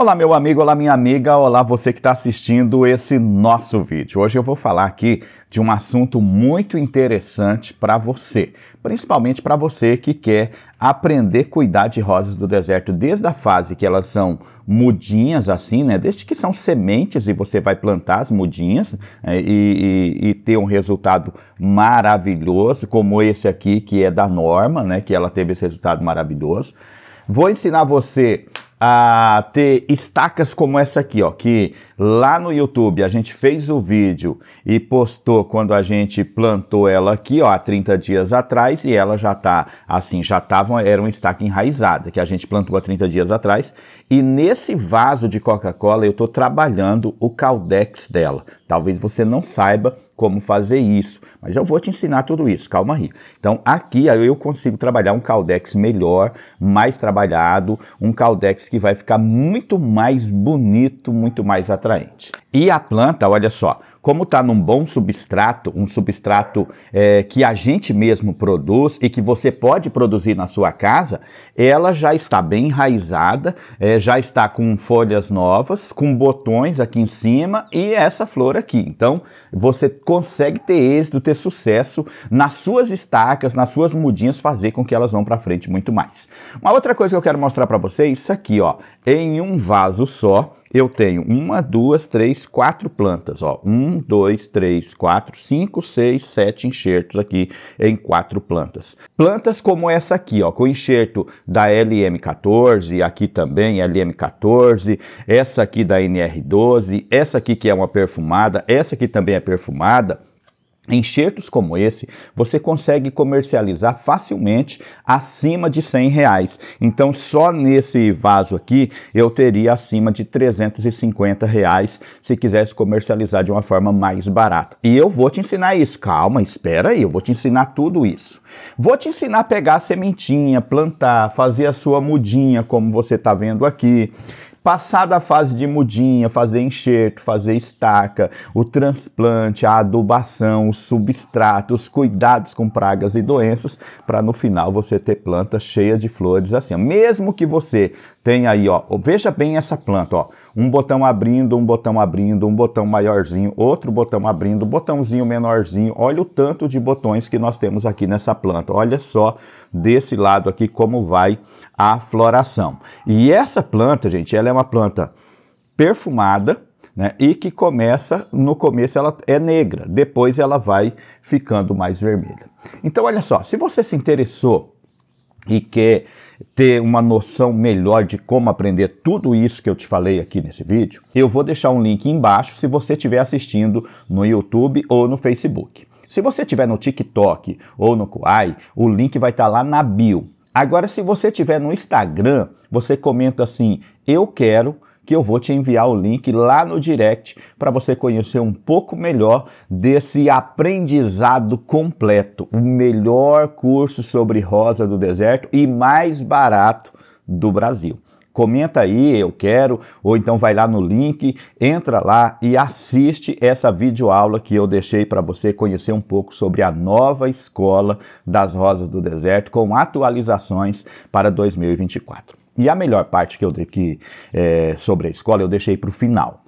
Olá meu amigo, olá minha amiga, olá você que está assistindo esse nosso vídeo. Hoje eu vou falar aqui de um assunto muito interessante para você, principalmente para você que quer aprender a cuidar de rosas do deserto desde a fase que elas são mudinhas assim, né? Desde que são sementes e você vai plantar as mudinhas né, e, e, e, ter um resultado maravilhoso, como esse aqui que é da Norma, né? Que ela teve esse resultado maravilhoso. Vou ensinar você a ter estacas como essa aqui, ó, que lá no YouTube a gente fez o vídeo e postou quando a gente plantou ela aqui, ó, há 30 dias atrás e ela já tá assim, já tava, era uma estaca enraizada que a gente plantou há 30 dias atrás. E nesse vaso de Coca-Cola eu tô trabalhando o caldex dela. Talvez você não saiba, como fazer isso, mas eu vou te ensinar tudo isso, calma aí. Então aqui eu consigo trabalhar um caldex melhor, mais trabalhado, um caldex que vai ficar muito mais bonito, muito mais atraente. E a planta, olha só, como está num bom substrato, um substrato é, que a gente mesmo produz e que você pode produzir na sua casa, ela já está bem enraizada, é, já está com folhas novas, com botões aqui em cima e essa flor aqui. Então você consegue ter êxito, ter sucesso nas suas estacas, nas suas mudinhas, fazer com que elas vão para frente muito mais. Uma outra coisa que eu quero mostrar para vocês, isso aqui, ó, em um vaso só, eu tenho uma, duas, três, quatro plantas. Ó. Um, dois, três, quatro, cinco, seis, sete enxertos aqui em quatro plantas. Plantas como essa aqui, ó, com enxerto da LM14, aqui também LM14, essa aqui da NR12, essa aqui que é uma perfumada, essa aqui também é perfumada Enxertos como esse você consegue comercializar facilmente acima de 100 reais. Então só nesse vaso aqui eu teria acima de 350 reais se quisesse comercializar de uma forma mais barata. E eu vou te ensinar isso. Calma, espera aí, eu vou te ensinar tudo isso. Vou te ensinar a pegar a sementinha, plantar, fazer a sua mudinha como você está vendo aqui. Passar da fase de mudinha, fazer enxerto, fazer estaca, o transplante, a adubação, o substrato os cuidados com pragas e doenças, para no final você ter planta cheia de flores assim. Mesmo que você tenha aí, ó, veja bem essa planta, ó um botão abrindo, um botão abrindo, um botão maiorzinho, outro botão abrindo, botãozinho menorzinho. Olha o tanto de botões que nós temos aqui nessa planta. Olha só desse lado aqui como vai a floração. E essa planta, gente, ela é uma planta perfumada, né, e que começa, no começo ela é negra, depois ela vai ficando mais vermelha. Então olha só, se você se interessou e quer ter uma noção melhor de como aprender tudo isso que eu te falei aqui nesse vídeo, eu vou deixar um link embaixo se você estiver assistindo no YouTube ou no Facebook. Se você estiver no TikTok ou no Kuai, o link vai estar tá lá na bio. Agora, se você estiver no Instagram, você comenta assim: Eu quero que eu vou te enviar o link lá no direct para você conhecer um pouco melhor desse aprendizado completo, o melhor curso sobre rosa do deserto e mais barato do Brasil. Comenta aí, eu quero, ou então vai lá no link, entra lá e assiste essa videoaula que eu deixei para você conhecer um pouco sobre a nova escola das rosas do deserto com atualizações para 2024. E a melhor parte que eu dei que é, sobre a escola eu deixei para o final.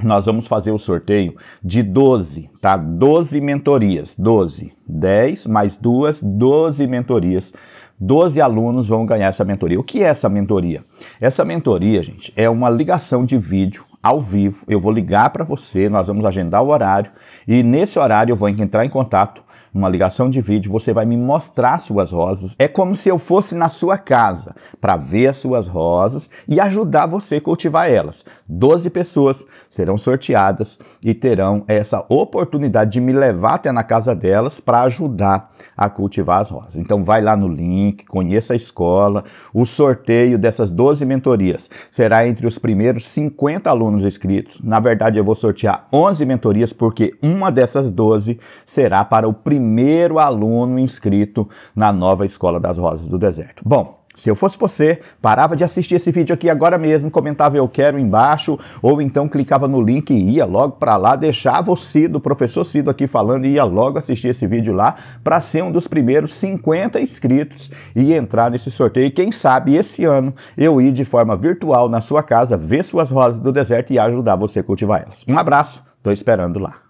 Nós vamos fazer o sorteio de 12, tá? 12 mentorias, 12, 10 mais duas, 12 mentorias 12 alunos vão ganhar essa mentoria. O que é essa mentoria? Essa mentoria, gente, é uma ligação de vídeo ao vivo. Eu vou ligar para você, nós vamos agendar o horário e nesse horário eu vou entrar em contato uma ligação de vídeo, você vai me mostrar suas rosas. É como se eu fosse na sua casa para ver as suas rosas e ajudar você a cultivar elas. 12 pessoas serão sorteadas e terão essa oportunidade de me levar até na casa delas para ajudar a cultivar as rosas. Então vai lá no link, conheça a escola. O sorteio dessas 12 mentorias será entre os primeiros 50 alunos inscritos. Na verdade, eu vou sortear 11 mentorias porque uma dessas 12 será para o primeiro primeiro aluno inscrito na nova Escola das Rosas do Deserto. Bom, se eu fosse você, parava de assistir esse vídeo aqui agora mesmo, comentava eu quero embaixo, ou então clicava no link e ia logo para lá, deixava o Cido, o professor Cido aqui falando, e ia logo assistir esse vídeo lá para ser um dos primeiros 50 inscritos e entrar nesse sorteio. E quem sabe esse ano eu ir de forma virtual na sua casa, ver suas rosas do deserto e ajudar você a cultivar elas. Um abraço, tô esperando lá.